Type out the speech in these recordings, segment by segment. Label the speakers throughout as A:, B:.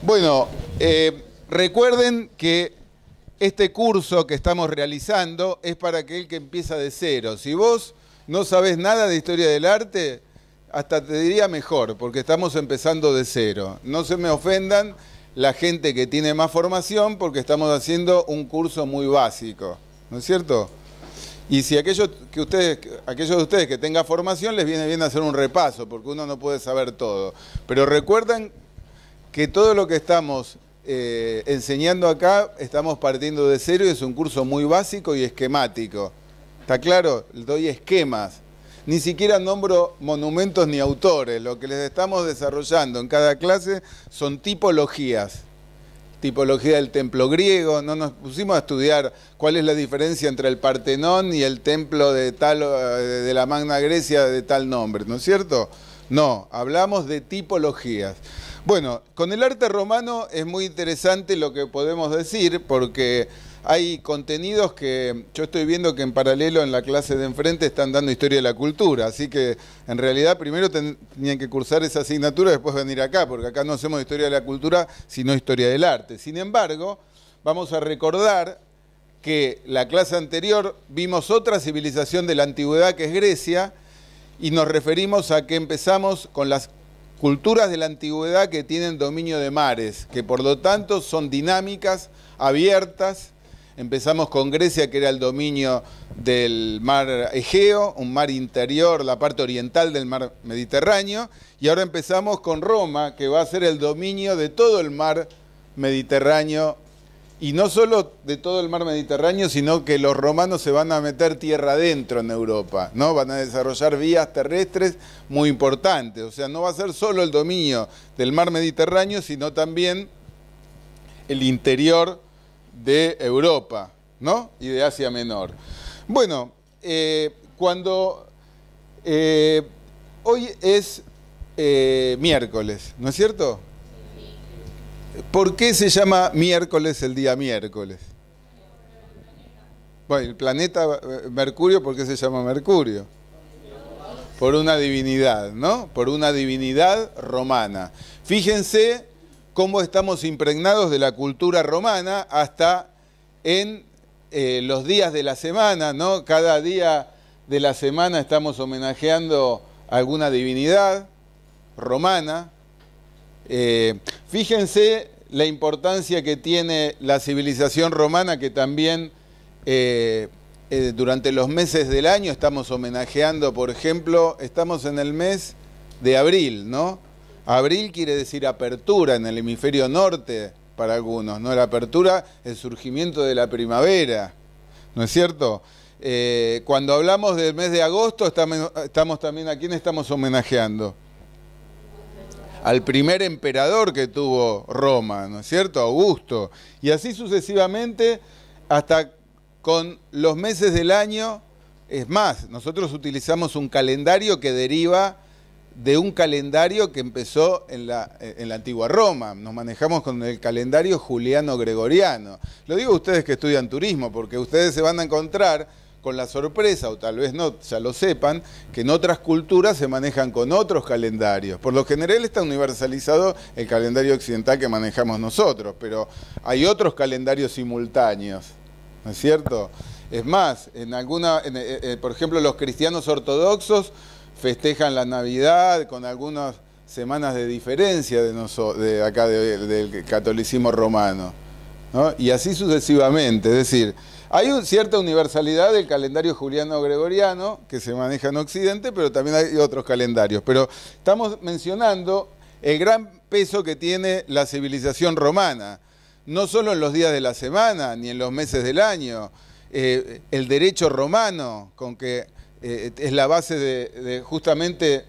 A: Bueno, eh, recuerden que este curso que estamos realizando es para aquel que empieza de cero. Si vos no sabés nada de historia del arte, hasta te diría mejor, porque estamos empezando de cero. No se me ofendan la gente que tiene más formación, porque estamos haciendo un curso muy básico, ¿no es cierto? Y si aquellos, que ustedes, aquellos de ustedes que tengan formación les viene bien hacer un repaso, porque uno no puede saber todo. Pero recuerden que todo lo que estamos eh, enseñando acá, estamos partiendo de cero y es un curso muy básico y esquemático. ¿Está claro? Doy esquemas. Ni siquiera nombro monumentos ni autores. Lo que les estamos desarrollando en cada clase son tipologías tipología del templo griego, no nos pusimos a estudiar cuál es la diferencia entre el Partenón y el templo de tal eh, de la Magna Grecia de tal nombre, ¿no es cierto? No, hablamos de tipologías. Bueno, con el arte romano es muy interesante lo que podemos decir porque hay contenidos que yo estoy viendo que en paralelo en la clase de enfrente están dando historia de la cultura, así que en realidad primero tenían que cursar esa asignatura y después venir acá, porque acá no hacemos historia de la cultura, sino historia del arte. Sin embargo, vamos a recordar que la clase anterior vimos otra civilización de la antigüedad que es Grecia y nos referimos a que empezamos con las culturas de la antigüedad que tienen dominio de mares, que por lo tanto son dinámicas, abiertas. Empezamos con Grecia, que era el dominio del mar Egeo, un mar interior, la parte oriental del mar Mediterráneo, y ahora empezamos con Roma, que va a ser el dominio de todo el mar Mediterráneo y no solo de todo el mar Mediterráneo, sino que los romanos se van a meter tierra adentro en Europa, ¿no? Van a desarrollar vías terrestres muy importantes. O sea, no va a ser solo el dominio del mar Mediterráneo, sino también el interior de Europa, ¿no? Y de Asia Menor. Bueno, eh, cuando eh, hoy es eh, miércoles, ¿no es cierto? ¿Por qué se llama miércoles el día miércoles? Bueno, el planeta eh, Mercurio, ¿por qué se llama Mercurio? Por una divinidad, ¿no? Por una divinidad romana. Fíjense cómo estamos impregnados de la cultura romana hasta en eh, los días de la semana, ¿no? Cada día de la semana estamos homenajeando a alguna divinidad romana, eh, fíjense la importancia que tiene la civilización romana, que también eh, eh, durante los meses del año estamos homenajeando, por ejemplo, estamos en el mes de abril, ¿no? Abril quiere decir apertura en el hemisferio norte para algunos, ¿no? La apertura, el surgimiento de la primavera, ¿no es cierto? cuando hablamos del mes de agosto, estamos, también, ¿a quién estamos homenajeando? al primer emperador que tuvo Roma, ¿no es cierto? Augusto. Y así sucesivamente hasta con los meses del año. Es más, nosotros utilizamos un calendario que deriva de un calendario que empezó en la, en la antigua Roma. Nos manejamos con el calendario juliano-gregoriano. Lo digo a ustedes que estudian turismo, porque ustedes se van a encontrar con la sorpresa, o tal vez no, ya lo sepan, que en otras culturas se manejan con otros calendarios. Por lo general está universalizado el calendario occidental que manejamos nosotros, pero hay otros calendarios simultáneos, ¿no es cierto? Es más, en alguna, eh, eh, por ejemplo, los cristianos ortodoxos festejan la Navidad con algunas semanas de diferencia de, acá del catolicismo romano, y así sucesivamente, es decir, hay cierta universalidad del calendario juliano-gregoriano que se maneja en Occidente, pero también hay otros calendarios. Pero estamos mencionando el gran peso que tiene la civilización romana, no solo en los días de la semana, ni en los meses del año, eh, el derecho romano, con que eh, es la base de, justamente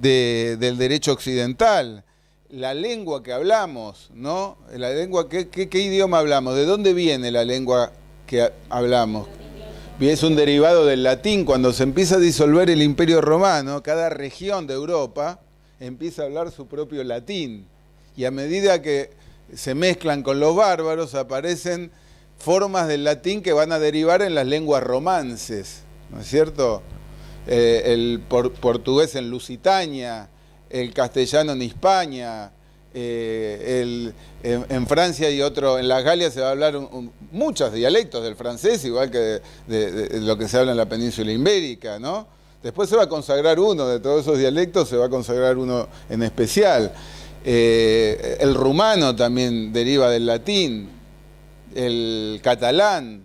A: del derecho occidental, la lengua que hablamos, ¿no? La lengua, ¿qué, qué idioma hablamos? ¿De dónde viene la lengua que hablamos, es un derivado del latín, cuando se empieza a disolver el imperio romano, cada región de Europa empieza a hablar su propio latín. Y a medida que se mezclan con los bárbaros, aparecen formas del latín que van a derivar en las lenguas romances, ¿no es cierto? Eh, el portugués en Lusitania, el castellano en España, eh, en, Francia y otro en las Galias se va a hablar muchos dialectos del francés, igual que de, lo que se habla en la península ibérica, ¿no? Después se va a consagrar uno de todos esos dialectos, se va a consagrar uno en especial. Eh, el rumano también deriva del latín, el catalán,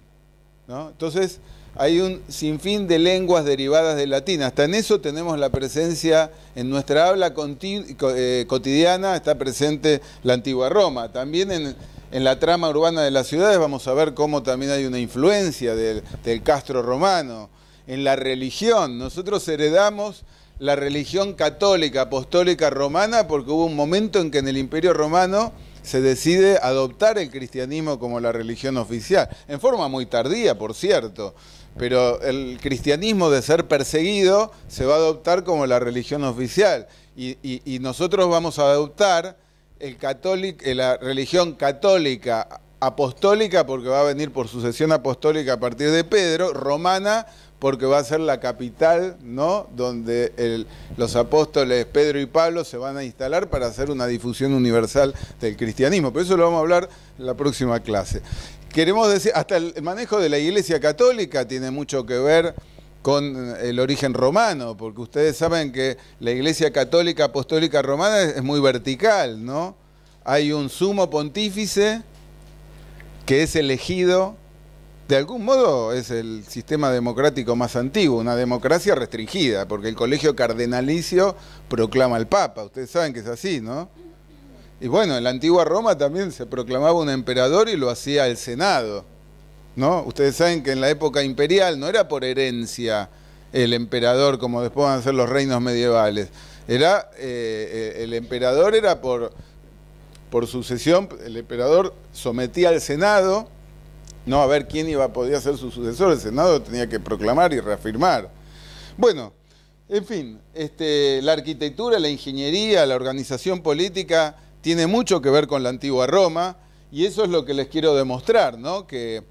A: ¿no? Entonces, hay un sinfín de lenguas derivadas del latín. Hasta en eso tenemos la presencia en nuestra habla eh, cotidiana, está presente la antigua Roma. También en, la trama urbana de las ciudades vamos a ver cómo también hay una influencia del castro romano. En la religión, nosotros heredamos la religión católica, apostólica romana, porque hubo un momento en que en el imperio romano se decide adoptar el cristianismo como la religión oficial, en forma muy tardía, por cierto, pero el cristianismo de ser perseguido se va a adoptar como la religión oficial y, nosotros vamos a adoptar el eh, la religión católica apostólica, porque va a venir por sucesión apostólica a partir de Pedro, romana, porque va a ser la capital, ¿no? Donde los apóstoles Pedro y Pablo se van a instalar para hacer una difusión universal del cristianismo. Pero eso lo vamos a hablar en la próxima clase. Queremos decir, hasta el manejo de la Iglesia Católica tiene mucho que ver con eh, el origen romano, porque ustedes saben que la Iglesia Católica Apostólica Romana es muy vertical, ¿no? Hay un sumo pontífice que es elegido de algún modo es el sistema democrático más antiguo, una democracia restringida, porque el colegio cardenalicio proclama al Papa, ustedes saben que es así, ¿no? Y bueno, en la antigua Roma también se proclamaba un emperador y lo hacía el Senado, ¿no? Ustedes saben que en la época imperial no era por herencia el emperador como después van a ser los reinos medievales, era eh, eh, el emperador era por, por sucesión, el emperador sometía al Senado, no a ver quién iba a ser su sucesor. El Senado tenía que proclamar y reafirmar. Bueno, en fin, este, la arquitectura, la ingeniería, la organización política tiene mucho que ver con la antigua Roma y eso es lo que les quiero demostrar, ¿no? Que,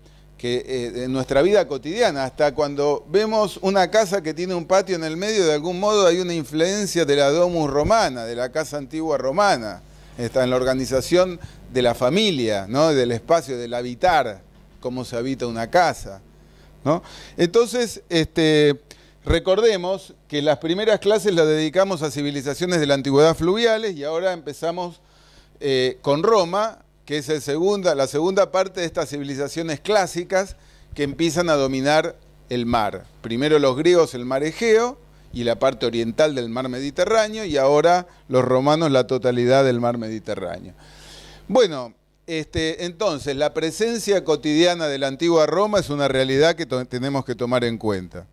A: eh, en nuestra vida cotidiana, hasta cuando vemos una casa que tiene un patio en el medio, de algún modo hay una influencia de la domus romana, de la casa antigua romana, está en la organización de la familia, ¿no? del espacio, del habitar cómo se habita una casa. ¿no? Entonces, este, recordemos que las primeras clases las dedicamos a civilizaciones de la antigüedad fluviales y ahora empezamos eh, con Roma, que es segunda, la segunda parte de estas civilizaciones clásicas que empiezan a dominar el mar. Primero los griegos el mar Egeo y la parte oriental del mar Mediterráneo y ahora los romanos la totalidad del mar Mediterráneo. Bueno, este, entonces, la presencia cotidiana de la antigua Roma es una realidad que tenemos que tomar en cuenta.